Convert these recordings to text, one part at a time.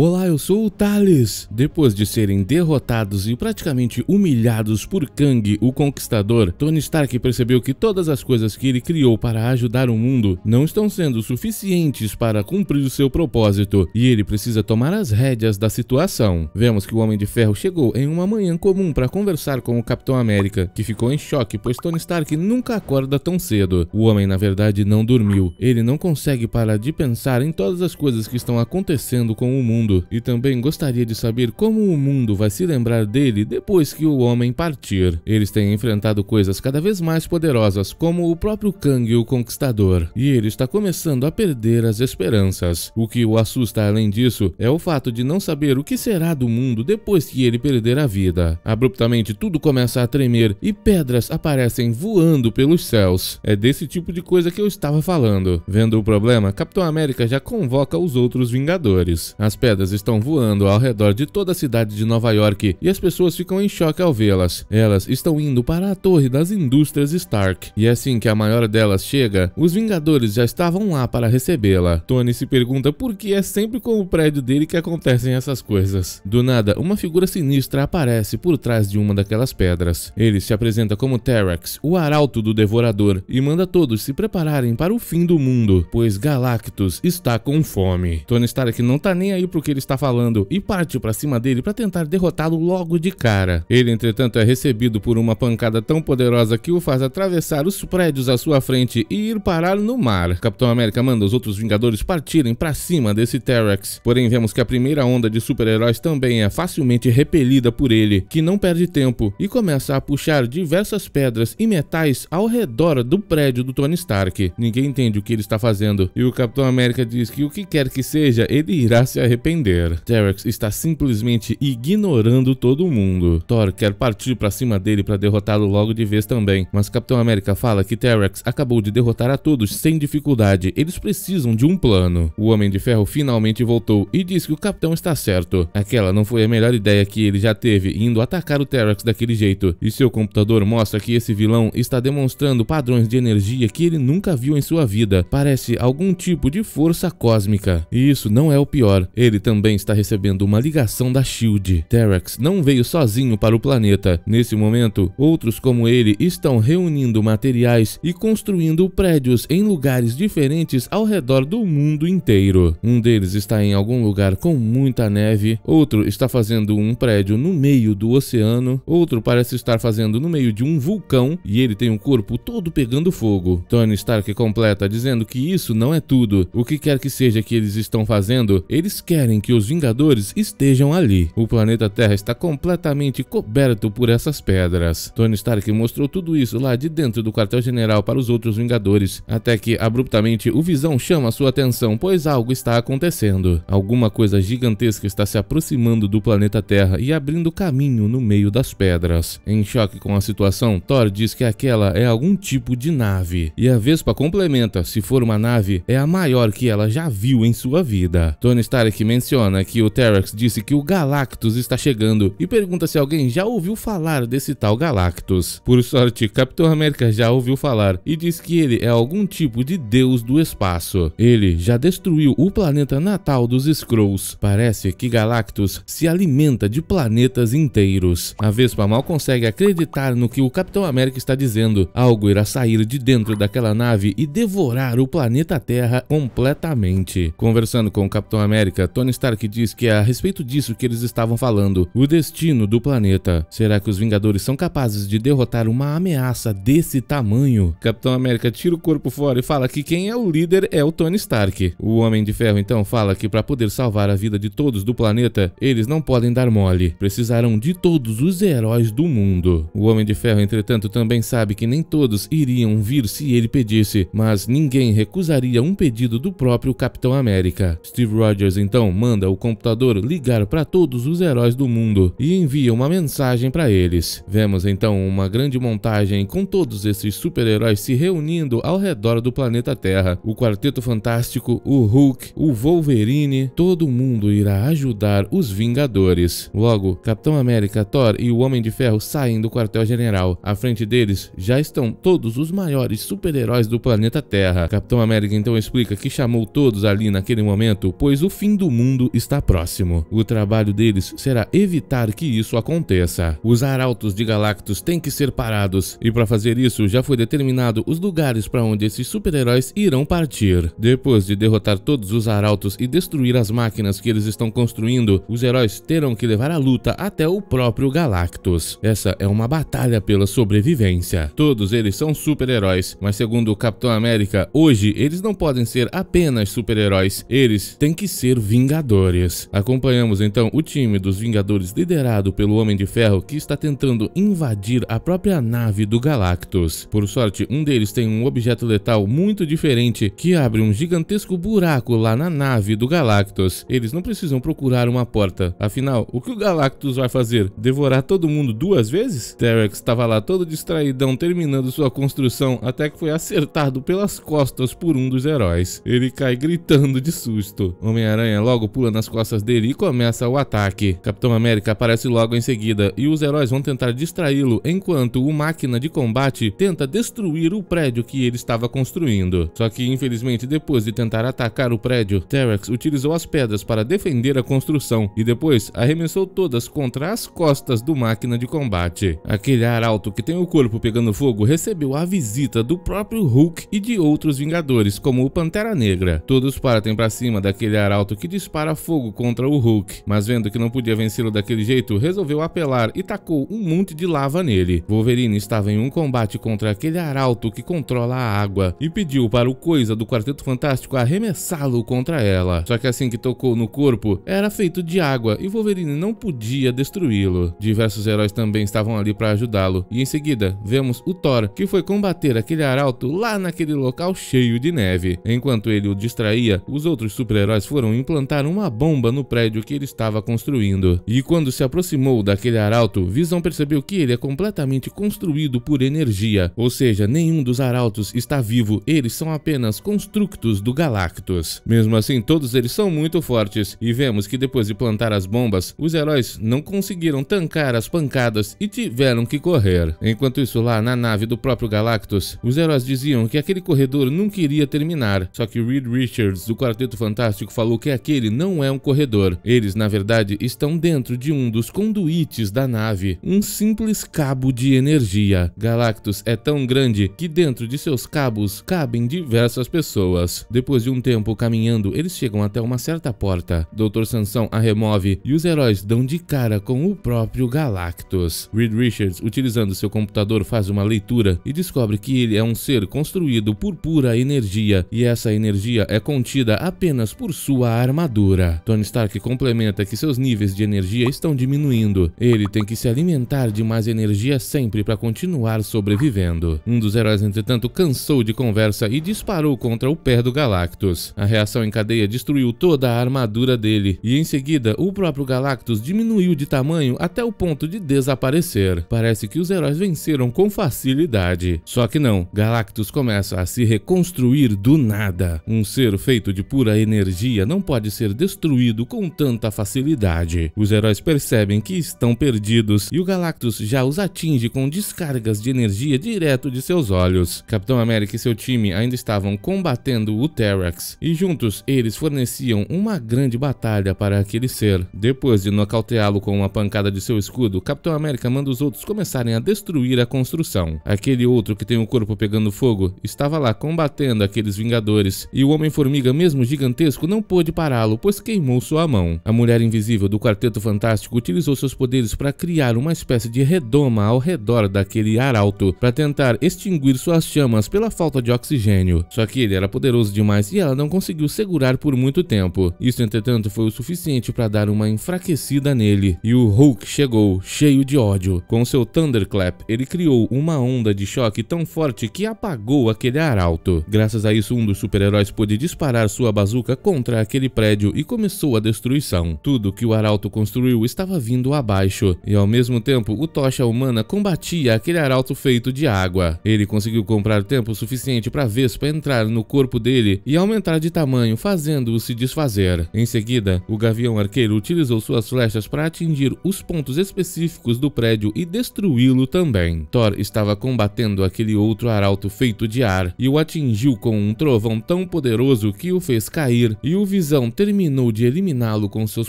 Olá, eu sou o Thales. Depois de serem derrotados e praticamente humilhados por Kang, o Conquistador, Tony Stark percebeu que todas as coisas que ele criou para ajudar o mundo não estão sendo suficientes para cumprir o seu propósito e ele precisa tomar as rédeas da situação. Vemos que o Homem de Ferro chegou em uma manhã comum para conversar com o Capitão América, que ficou em choque pois Tony Stark nunca acorda tão cedo. O homem, na verdade, não dormiu. Ele não consegue parar de pensar em todas as coisas que estão acontecendo com o mundo mundo e também gostaria de saber como o mundo vai se lembrar dele depois que o homem partir. Eles têm enfrentado coisas cada vez mais poderosas, como o próprio Kang o Conquistador, e ele está começando a perder as esperanças. O que o assusta além disso é o fato de não saber o que será do mundo depois que ele perder a vida. Abruptamente tudo começa a tremer e pedras aparecem voando pelos céus. É desse tipo de coisa que eu estava falando. Vendo o problema, Capitão América já convoca os outros Vingadores. As pedras estão voando ao redor de toda a cidade de Nova York e as pessoas ficam em choque ao vê-las. Elas estão indo para a Torre das Indústrias Stark, e é assim que a maior delas chega, os Vingadores já estavam lá para recebê-la. Tony se pergunta por que é sempre com o prédio dele que acontecem essas coisas. Do nada, uma figura sinistra aparece por trás de uma daquelas pedras. Ele se apresenta como Terax, o arauto do Devorador, e manda todos se prepararem para o fim do mundo, pois Galactus está com fome. Tony Stark não tá nem aí pro o que ele está falando e parte para cima dele para tentar derrotá-lo logo de cara. Ele, entretanto, é recebido por uma pancada tão poderosa que o faz atravessar os prédios à sua frente e ir parar no mar. Capitão América manda os outros Vingadores partirem para cima desse Terex, porém vemos que a primeira onda de super-heróis também é facilmente repelida por ele, que não perde tempo e começa a puxar diversas pedras e metais ao redor do prédio do Tony Stark. Ninguém entende o que ele está fazendo e o Capitão América diz que o que quer que seja, ele irá se arrepender arrepender. Terex está simplesmente ignorando todo mundo. Thor quer partir para cima dele para derrotá-lo logo de vez também, mas Capitão América fala que Terex acabou de derrotar a todos sem dificuldade. Eles precisam de um plano. O Homem de Ferro finalmente voltou e diz que o Capitão está certo. Aquela não foi a melhor ideia que ele já teve indo atacar o Terex daquele jeito. E seu computador mostra que esse vilão está demonstrando padrões de energia que ele nunca viu em sua vida. Parece algum tipo de força cósmica. E isso não é o pior. Ele ele também está recebendo uma ligação da SHIELD. Terex não veio sozinho para o planeta. Nesse momento, outros como ele estão reunindo materiais e construindo prédios em lugares diferentes ao redor do mundo inteiro. Um deles está em algum lugar com muita neve, outro está fazendo um prédio no meio do oceano, outro parece estar fazendo no meio de um vulcão e ele tem o um corpo todo pegando fogo. Tony Stark completa dizendo que isso não é tudo. O que quer que seja que eles estão fazendo, eles querem querem que os Vingadores estejam ali. O planeta Terra está completamente coberto por essas pedras. Tony Stark mostrou tudo isso lá de dentro do quartel-general para os outros Vingadores, até que abruptamente o Visão chama sua atenção, pois algo está acontecendo. Alguma coisa gigantesca está se aproximando do planeta Terra e abrindo caminho no meio das pedras. Em choque com a situação, Thor diz que aquela é algum tipo de nave. E a Vespa complementa: se for uma nave, é a maior que ela já viu em sua vida. Tony Stark menciona menciona que o Terex disse que o Galactus está chegando e pergunta se alguém já ouviu falar desse tal Galactus. Por sorte, Capitão América já ouviu falar e diz que ele é algum tipo de deus do espaço. Ele já destruiu o planeta natal dos Skrulls. Parece que Galactus se alimenta de planetas inteiros. A Vespa mal consegue acreditar no que o Capitão América está dizendo. Algo irá sair de dentro daquela nave e devorar o planeta Terra completamente. Conversando com o Capitão América, Tony Tony Stark diz que é a respeito disso que eles estavam falando, o destino do planeta. Será que os Vingadores são capazes de derrotar uma ameaça desse tamanho? Capitão América tira o corpo fora e fala que quem é o líder é o Tony Stark. O Homem de Ferro então fala que para poder salvar a vida de todos do planeta, eles não podem dar mole, precisarão de todos os heróis do mundo. O Homem de Ferro, entretanto, também sabe que nem todos iriam vir se ele pedisse, mas ninguém recusaria um pedido do próprio Capitão América. Steve Rogers então manda o computador ligar para todos os heróis do mundo e envia uma mensagem para eles. Vemos então uma grande montagem com todos esses super-heróis se reunindo ao redor do planeta Terra. O Quarteto Fantástico, o Hulk, o Wolverine, todo mundo irá ajudar os Vingadores. Logo, Capitão América, Thor e o Homem de Ferro saem do quartel-general. À frente deles já estão todos os maiores super-heróis do planeta Terra. Capitão América então explica que chamou todos ali naquele momento, pois o fim do mundo mundo está próximo. O trabalho deles será evitar que isso aconteça. Os arautos de Galactus têm que ser parados, e para fazer isso já foi determinado os lugares para onde esses super-heróis irão partir. Depois de derrotar todos os arautos e destruir as máquinas que eles estão construindo, os heróis terão que levar a luta até o próprio Galactus. Essa é uma batalha pela sobrevivência. Todos eles são super-heróis, mas segundo o Capitão América, hoje eles não podem ser apenas super-heróis, eles têm que ser vingança Vingadores. Acompanhamos então o time dos Vingadores liderado pelo Homem de Ferro que está tentando invadir a própria nave do Galactus. Por sorte, um deles tem um objeto letal muito diferente que abre um gigantesco buraco lá na nave do Galactus. Eles não precisam procurar uma porta. Afinal, o que o Galactus vai fazer? Devorar todo mundo duas vezes? Terex estava lá todo distraidão terminando sua construção até que foi acertado pelas costas por um dos heróis. Ele cai gritando de susto. Homem-Aranha logo logo pula nas costas dele e começa o ataque. Capitão América aparece logo em seguida e os heróis vão tentar distraí-lo enquanto o máquina de combate tenta destruir o prédio que ele estava construindo. Só que infelizmente depois de tentar atacar o prédio, Terex utilizou as pedras para defender a construção e depois arremessou todas contra as costas do máquina de combate. Aquele arauto que tem o corpo pegando fogo recebeu a visita do próprio Hulk e de outros Vingadores, como o Pantera Negra. Todos partem para cima daquele arauto que dispara dispara-fogo contra o Hulk, mas vendo que não podia vencê-lo daquele jeito, resolveu apelar e tacou um monte de lava nele. Wolverine estava em um combate contra aquele arauto que controla a água e pediu para o Coisa do Quarteto Fantástico arremessá-lo contra ela. Só que assim que tocou no corpo, era feito de água e Wolverine não podia destruí-lo. Diversos heróis também estavam ali para ajudá-lo e em seguida vemos o Thor, que foi combater aquele arauto lá naquele local cheio de neve. Enquanto ele o distraía, os outros super-heróis foram implantar uma bomba no prédio que ele estava construindo. E quando se aproximou daquele arauto, Visão percebeu que ele é completamente construído por energia, ou seja, nenhum dos arautos está vivo, eles são apenas constructos do Galactus. Mesmo assim, todos eles são muito fortes, e vemos que depois de plantar as bombas, os heróis não conseguiram tancar as pancadas e tiveram que correr. Enquanto isso, lá na nave do próprio Galactus, os heróis diziam que aquele corredor nunca iria terminar, só que Reed Richards, do Quarteto Fantástico, falou que aquele ele não é um corredor. Eles, na verdade, estão dentro de um dos conduítes da nave, um simples cabo de energia. Galactus é tão grande que dentro de seus cabos cabem diversas pessoas. Depois de um tempo caminhando, eles chegam até uma certa porta. Dr. Sansão a remove e os heróis dão de cara com o próprio Galactus. Reed Richards, utilizando seu computador, faz uma leitura e descobre que ele é um ser construído por pura energia, e essa energia é contida apenas por sua armadura armadura. Tony Stark complementa que seus níveis de energia estão diminuindo. Ele tem que se alimentar de mais energia sempre para continuar sobrevivendo. Um dos heróis, entretanto, cansou de conversa e disparou contra o pé do Galactus. A reação em cadeia destruiu toda a armadura dele e, em seguida, o próprio Galactus diminuiu de tamanho até o ponto de desaparecer. Parece que os heróis venceram com facilidade. Só que não, Galactus começa a se reconstruir do nada. Um ser feito de pura energia não pode ser ser destruído com tanta facilidade. Os heróis percebem que estão perdidos e o Galactus já os atinge com descargas de energia direto de seus olhos. Capitão América e seu time ainda estavam combatendo o Terex e juntos eles forneciam uma grande batalha para aquele ser. Depois de nocauteá-lo com uma pancada de seu escudo, Capitão América manda os outros começarem a destruir a construção. Aquele outro que tem o corpo pegando fogo estava lá combatendo aqueles Vingadores e o Homem-Formiga, mesmo gigantesco, não pôde pará-lo pois queimou sua mão. A mulher invisível do Quarteto Fantástico utilizou seus poderes para criar uma espécie de redoma ao redor daquele arauto para tentar extinguir suas chamas pela falta de oxigênio. Só que ele era poderoso demais e ela não conseguiu segurar por muito tempo. Isso, entretanto, foi o suficiente para dar uma enfraquecida nele. E o Hulk chegou, cheio de ódio. Com seu Thunderclap, ele criou uma onda de choque tão forte que apagou aquele arauto. Graças a isso, um dos super-heróis pôde disparar sua bazuca contra aquele prédio e começou a destruição. Tudo que o arauto construiu estava vindo abaixo, e ao mesmo tempo o tocha humana combatia aquele arauto feito de água. Ele conseguiu comprar tempo suficiente para Vespa entrar no corpo dele e aumentar de tamanho, fazendo-o se desfazer. Em seguida, o gavião arqueiro utilizou suas flechas para atingir os pontos específicos do prédio e destruí-lo também. Thor estava combatendo aquele outro arauto feito de ar e o atingiu com um trovão tão poderoso que o fez cair e o Visão ter terminou de eliminá-lo com seus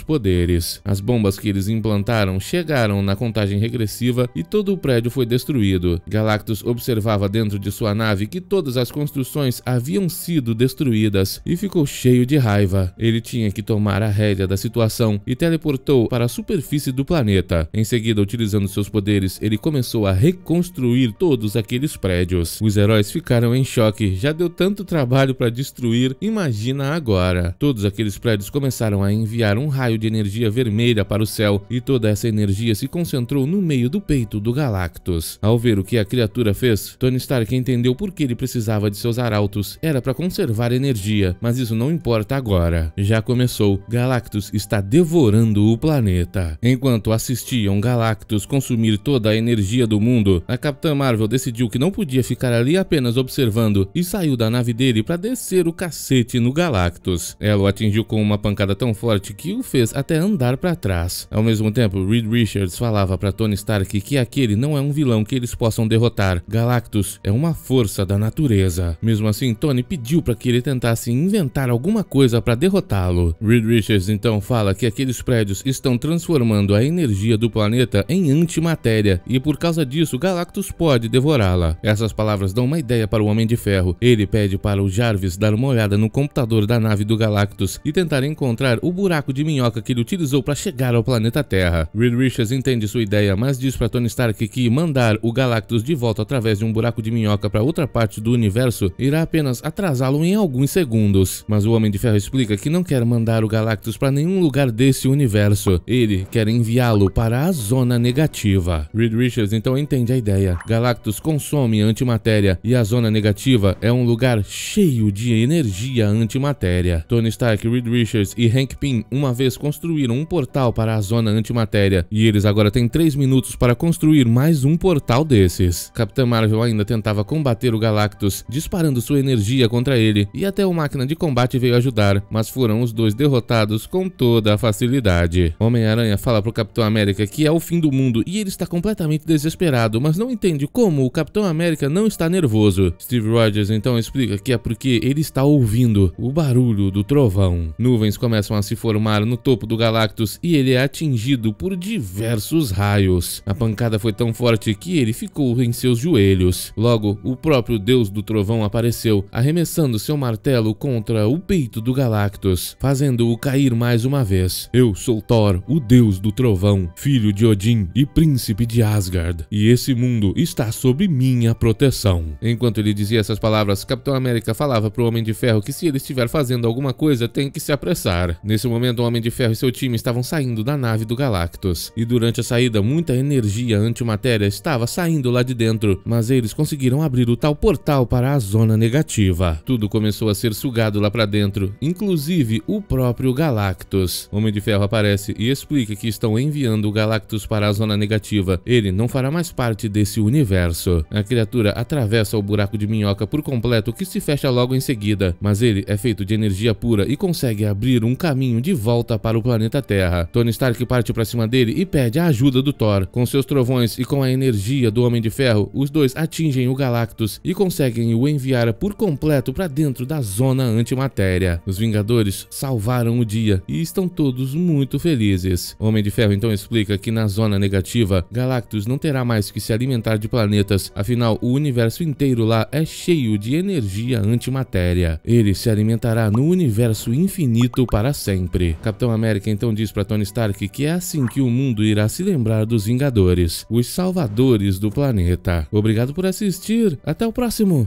poderes. As bombas que eles implantaram chegaram na contagem regressiva e todo o prédio foi destruído. Galactus observava dentro de sua nave que todas as construções haviam sido destruídas e ficou cheio de raiva. Ele tinha que tomar a rédea da situação e teleportou para a superfície do planeta. Em seguida, utilizando seus poderes, ele começou a reconstruir todos aqueles prédios. Os heróis ficaram em choque, já deu tanto trabalho para destruir, imagina agora. Todos aqueles prédios prédios começaram a enviar um raio de energia vermelha para o céu e toda essa energia se concentrou no meio do peito do Galactus. Ao ver o que a criatura fez, Tony Stark entendeu por que ele precisava de seus arautos. Era para conservar energia, mas isso não importa agora. Já começou. Galactus está devorando o planeta. Enquanto assistiam Galactus consumir toda a energia do mundo, a Capitã Marvel decidiu que não podia ficar ali apenas observando e saiu da nave dele para descer o cacete no Galactus. Ela o atingiu com com uma pancada tão forte que o fez até andar para trás. Ao mesmo tempo, Reed Richards falava para Tony Stark que aquele não é um vilão que eles possam derrotar. Galactus é uma força da natureza. Mesmo assim, Tony pediu para que ele tentasse inventar alguma coisa para derrotá-lo. Reed Richards então fala que aqueles prédios estão transformando a energia do planeta em antimatéria e por causa disso Galactus pode devorá-la. Essas palavras dão uma ideia para o Homem de Ferro. Ele pede para o Jarvis dar uma olhada no computador da nave do Galactus e tentar tentar encontrar o buraco de minhoca que ele utilizou para chegar ao planeta Terra. Reed Richards entende sua ideia, mas diz para Tony Stark que mandar o Galactus de volta através de um buraco de minhoca para outra parte do universo irá apenas atrasá-lo em alguns segundos. Mas o Homem de Ferro explica que não quer mandar o Galactus para nenhum lugar desse universo. Ele quer enviá-lo para a zona negativa. Reed Richards então entende a ideia. Galactus consome antimatéria e a zona negativa é um lugar cheio de energia antimatéria. Tony Stark e Reed Richards Richards e Hank Pym uma vez construíram um portal para a zona antimatéria, e eles agora têm 3 minutos para construir mais um portal desses. Capitã Marvel ainda tentava combater o Galactus, disparando sua energia contra ele, e até o máquina de combate veio ajudar, mas foram os dois derrotados com toda a facilidade. Homem-Aranha fala pro Capitão América que é o fim do mundo e ele está completamente desesperado, mas não entende como o Capitão América não está nervoso. Steve Rogers então explica que é porque ele está ouvindo o barulho do trovão. No nuvens começam a se formar no topo do Galactus e ele é atingido por diversos raios. A pancada foi tão forte que ele ficou em seus joelhos. Logo, o próprio deus do trovão apareceu, arremessando seu martelo contra o peito do Galactus, fazendo-o cair mais uma vez. Eu sou Thor, o deus do trovão, filho de Odin e príncipe de Asgard, e esse mundo está sob minha proteção. Enquanto ele dizia essas palavras, Capitão América falava para o Homem de Ferro que se ele estiver fazendo alguma coisa, tem que se apressar. Nesse momento, o Homem de Ferro e seu time estavam saindo da nave do Galactus, e durante a saída, muita energia antimatéria estava saindo lá de dentro, mas eles conseguiram abrir o tal portal para a zona negativa. Tudo começou a ser sugado lá para dentro, inclusive o próprio Galactus. O Homem de Ferro aparece e explica que estão enviando o Galactus para a zona negativa. Ele não fará mais parte desse universo. A criatura atravessa o buraco de minhoca por completo que se fecha logo em seguida, mas ele é feito de energia pura e consegue abrir um caminho de volta para o planeta Terra. Tony Stark parte para cima dele e pede a ajuda do Thor. Com seus trovões e com a energia do Homem de Ferro, os dois atingem o Galactus e conseguem o enviar por completo para dentro da zona antimatéria. Os Vingadores salvaram o dia e estão todos muito felizes. O Homem de Ferro então explica que na zona negativa, Galactus não terá mais que se alimentar de planetas, afinal o universo inteiro lá é cheio de energia antimatéria. Ele se alimentará no universo infinito infinito para sempre. Capitão América então diz para Tony Stark que é assim que o mundo irá se lembrar dos Vingadores, os salvadores do planeta. Obrigado por assistir, até o próximo!